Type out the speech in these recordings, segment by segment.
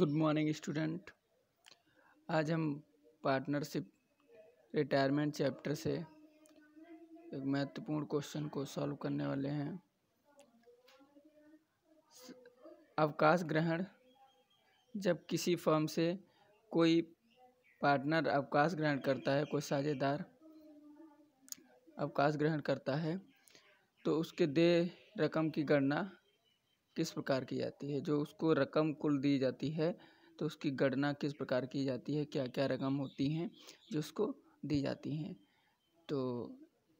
good morning student आज हम partnership retirement chapter से एक महत्वपूर्ण क्वेश्चन को सॉल्व करने वाले हैं अवकाश ग्रहण जब किसी फर्म से कोई पार्टनर अवकाश ग्रहण करता है कोई साझेदार अवकाश ग्रहण करता है तो उसके दे रकम की गणना किस प्रकार की जाती है जो उसको रकम कुल दी जाती है तो उसकी गणना किस प्रकार की जाती है क्या क्या रकम होती हैं जो उसको दी जाती हैं तो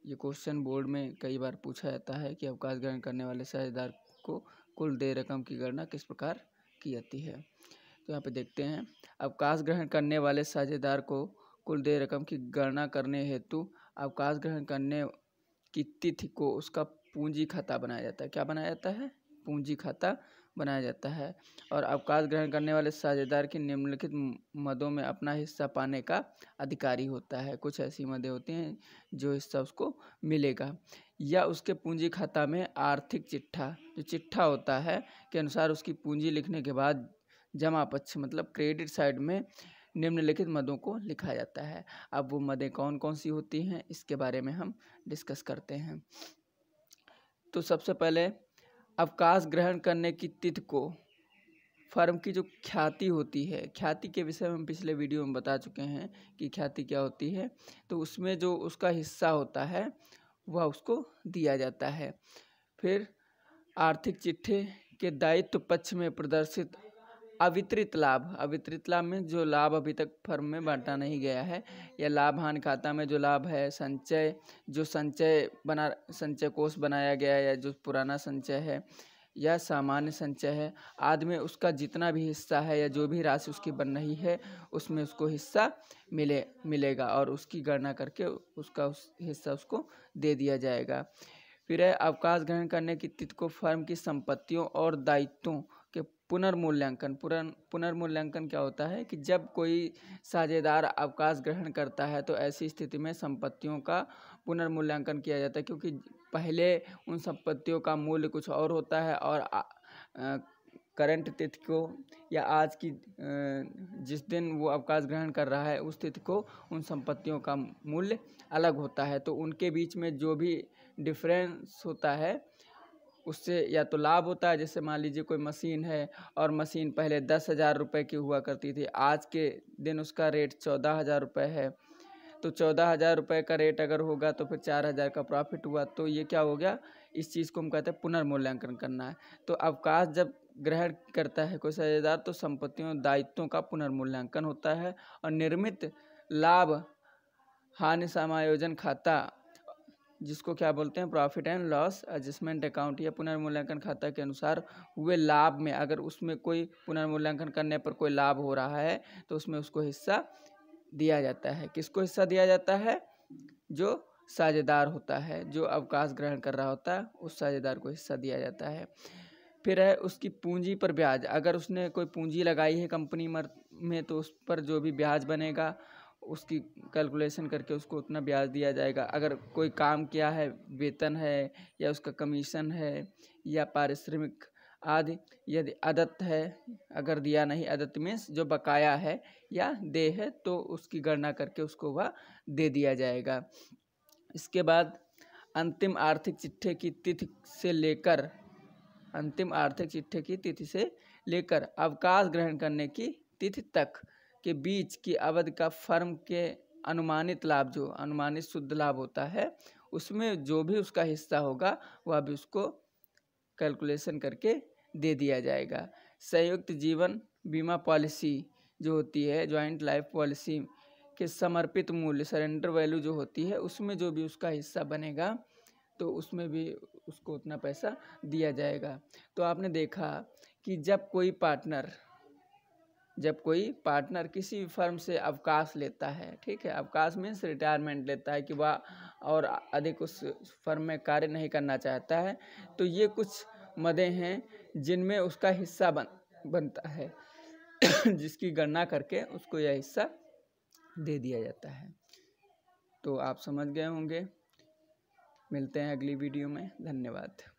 ये क्वेश्चन बोर्ड में कई बार पूछा जाता है कि अवकाश ग्रहण करने वाले साझेदार को कुल देय रकम की गणना किस प्रकार की जाती है तो यहाँ पे देखते हैं अवकाश ग्रहण करने वाले साझेदार को कुल देय रकम की गणना करने हेतु अवकाश ग्रहण करने की तिथि को उसका पूंजी खाता बनाया जाता है क्या बनाया जाता है पूंजी खाता बनाया जाता है और अवकाश ग्रहण करने वाले साझेदार की निम्नलिखित मदों में अपना हिस्सा पाने का अधिकारी होता है कुछ ऐसी मदें होती हैं जो हिस्सा उसको मिलेगा या उसके पूंजी खाता में आर्थिक चिट्ठा जो चिट्ठा होता है के अनुसार उसकी पूंजी लिखने के बाद जमा पक्ष मतलब क्रेडिट साइड में निम्नलिखित मदों को लिखा जाता है अब वो मदें कौन कौन सी होती हैं इसके बारे में हम डिस्कस करते हैं तो सबसे पहले अवकाश ग्रहण करने की तिथि को फर्म की जो ख्याति होती है ख्याति के विषय में हम पिछले वीडियो में बता चुके हैं कि ख्याति क्या होती है तो उसमें जो उसका हिस्सा होता है वह उसको दिया जाता है फिर आर्थिक चिट्ठे के दायित्व पक्ष में प्रदर्शित अवितरित लाभ अवितरित लाभ में जो लाभ अभी तक फर्म में बांटा नहीं गया है या लाभ हान खाता में जो लाभ है संचय जो संचय बना संचय कोष बनाया गया है या जो पुराना संचय है या सामान्य संचय है आदि में उसका जितना भी हिस्सा है या जो भी राशि उसकी बन रही है उसमें उसको हिस्सा मिले मिलेगा और उसकी गणना करके उसका उस हिस्सा उसको दे दिया जाएगा फिर है अवकाश ग्रहण करने की तिथि को फर्म की संपत्तियों और दायित्वों पुनर्मूल्यांकन पुनर् पुनर्मूल्यांकन क्या होता है कि जब कोई साझेदार अवकाश ग्रहण करता है तो ऐसी स्थिति में संपत्तियों का पुनर्मूल्यांकन किया जाता है क्योंकि पहले उन संपत्तियों का मूल्य कुछ और होता है और करंट तिथि को या आज की जिस दिन वो अवकाश ग्रहण कर रहा है उस तिथि को उन संपत्तियों का मूल्य अलग होता है तो उनके बीच में जो भी डिफरेंस होता है उससे या तो लाभ होता है जैसे मान लीजिए कोई मशीन है और मशीन पहले दस हज़ार रुपये की हुआ करती थी आज के दिन उसका रेट चौदह हज़ार रुपये है तो चौदह हज़ार रुपये का रेट अगर होगा तो फिर चार हज़ार का प्रॉफिट हुआ तो ये क्या हो गया इस चीज़ को हम कहते हैं पुनर्मूल्यांकन करना है तो अवकाश जब ग्रहण करता है कोई साझेदार तो संपत्तियों दायित्वों का पुनर्मूल्यांकन होता है और निर्मित लाभ हानि समायोजन खाता जिसको क्या बोलते हैं profit and loss adjustment account या पुनर्मूल्यांकन खाता के अनुसार हुए लाभ में अगर उसमें कोई पुनर्मूल्यांकन करने पर कोई लाभ हो रहा है तो उसमें उसको हिस्सा दिया जाता है किसको हिस्सा दिया जाता है जो साझेदार होता है जो अवकाश ग्रहण कर रहा होता है उस साझेदार को हिस्सा दिया जाता है फिर है उसकी पूंजी पर ब्याज अगर उसने कोई पूंजी लगाई है कंपनी में तो उस पर जो भी ब्याज बनेगा उसकी कैलकुलेशन करके उसको उतना ब्याज दिया जाएगा अगर कोई काम किया है वेतन है या उसका कमीशन है या पारिश्रमिक आदि यदि अदत्त है अगर दिया नहीं अदत्त मीन्स जो बकाया है या दे है तो उसकी गणना करके उसको वह दे दिया जाएगा इसके बाद अंतिम आर्थिक चिट्ठे की तिथि से लेकर अंतिम आर्थिक चिट्ठे की तिथि से लेकर अवकाश ग्रहण करने की तिथि तक के बीच की अवधि का फर्म के अनुमानित लाभ जो अनुमानित शुद्ध लाभ होता है उसमें जो भी उसका हिस्सा होगा वह भी उसको कैलकुलेशन करके दे दिया जाएगा संयुक्त जीवन बीमा पॉलिसी जो होती है जॉइंट लाइफ पॉलिसी के समर्पित मूल्य सरेंडर वैल्यू जो होती है उसमें जो भी उसका हिस्सा बनेगा तो उसमें भी उसको उतना पैसा दिया जाएगा तो आपने देखा कि जब कोई पार्टनर जब कोई पार्टनर किसी भी फर्म से अवकाश लेता है ठीक है अवकाश मीन्स रिटायरमेंट लेता है कि वह और अधिक उस फर्म में कार्य नहीं करना चाहता है तो ये कुछ मदें हैं जिनमें उसका हिस्सा बन बनता है जिसकी गणना करके उसको यह हिस्सा दे दिया जाता है तो आप समझ गए होंगे मिलते हैं अगली वीडियो में धन्यवाद